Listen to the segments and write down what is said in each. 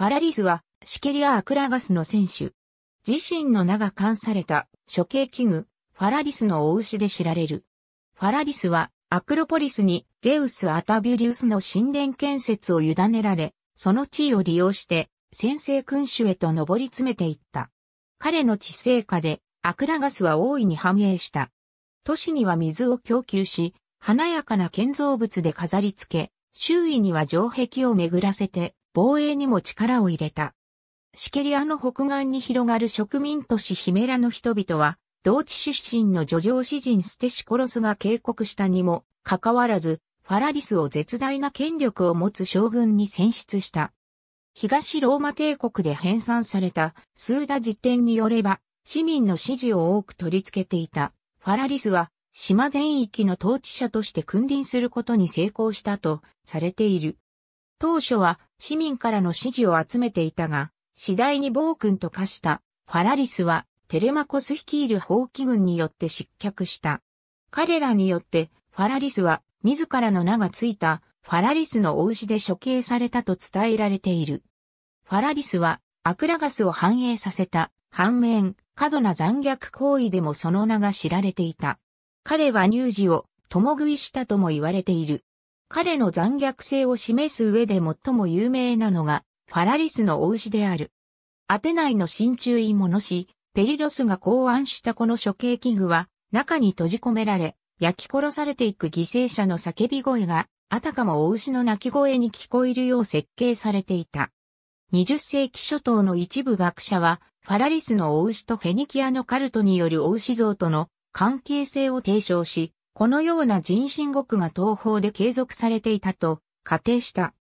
ファラリスはシケリア・アクラガスの選手。自身の名が冠された処刑器具、ファラリスの大牛で知られる。ファラリスはアクロポリスにゼウス・アタビュリウスの神殿建設を委ねられ、その地位を利用して先制君主へと上り詰めていった。彼の治世下でアクラガスは大いに繁栄した。都市には水を供給し、華やかな建造物で飾り付け、周囲には城壁を巡らせて防衛にも力を入れた。シケリアの北岸に広がる植民都市ヒメラの人々は、同地出身の叙情詩人ステシコロスが警告したにも、かかわらず、ファラリスを絶大な権力を持つ将軍に選出した。東ローマ帝国で編纂されたスーダ辞典によれば、市民の支持を多く取り付けていたファラリスは、島全域の統治者として君臨することに成功したとされている。当初は市民からの支持を集めていたが、次第に暴君と化したファラリスはテレマコス率いる放棄軍によって失脚した。彼らによってファラリスは自らの名がついたファラリスのお牛で処刑されたと伝えられている。ファラリスはアクラガスを繁栄させた反面過度な残虐行為でもその名が知られていた。彼は乳児を共食いしたとも言われている。彼の残虐性を示す上で最も有名なのが、ファラリスのお牛である。アテナイの真鍮芋の師、ペリロスが考案したこの処刑器具は、中に閉じ込められ、焼き殺されていく犠牲者の叫び声が、あたかもお牛の鳴き声に聞こえるよう設計されていた。20世紀初頭の一部学者は、ファラリスのお牛とフェニキアのカルトによるお牛像との関係性を提唱し、このような人身獄が東方で継続されていたと仮定した。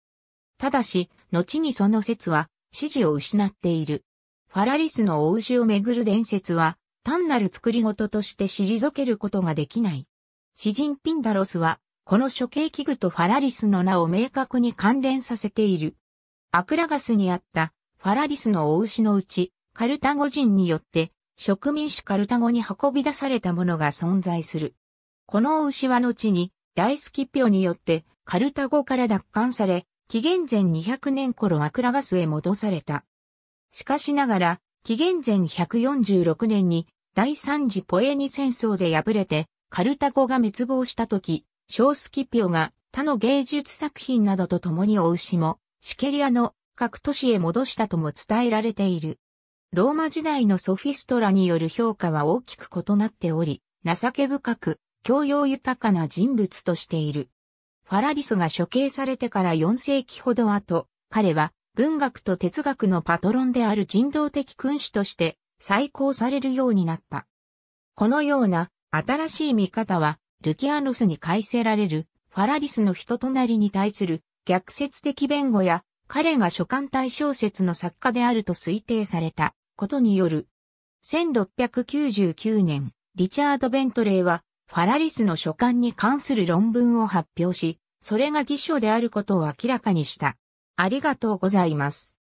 ただし、後にその説は支持を失っている。ファラリスの大牛をめぐる伝説は、単なる作り事として退けることができない。詩人ピンダロスは、この処刑器具とファラリスの名を明確に関連させている。アクラガスにあったファラリスの大牛のうち、カルタゴ人によって植民地カルタゴに運び出されたものが存在する。この牛は後に大スキピオによってカルタゴから奪還され、紀元前200年頃アクラガスへ戻された。しかしながら、紀元前146年に第三次ポエニ戦争で敗れて、カルタゴが滅亡した時、小スキピオが他の芸術作品などと共にお牛も、シケリアの各都市へ戻したとも伝えられている。ローマ時代のソフィストラによる評価は大きく異なっており、情け深く、教養豊かな人物としている。ファラリスが処刑されてから4世紀ほど後、彼は文学と哲学のパトロンである人道的君主として再考されるようになった。このような新しい見方は、ルキアノスに改せられるファラリスの人となりに対する逆説的弁護や、彼が書簡体小説の作家であると推定されたことによる。1699年、リチャード・ベントレーはファラリスの書簡に関する論文を発表し、それが偽書であることを明らかにした。ありがとうございます。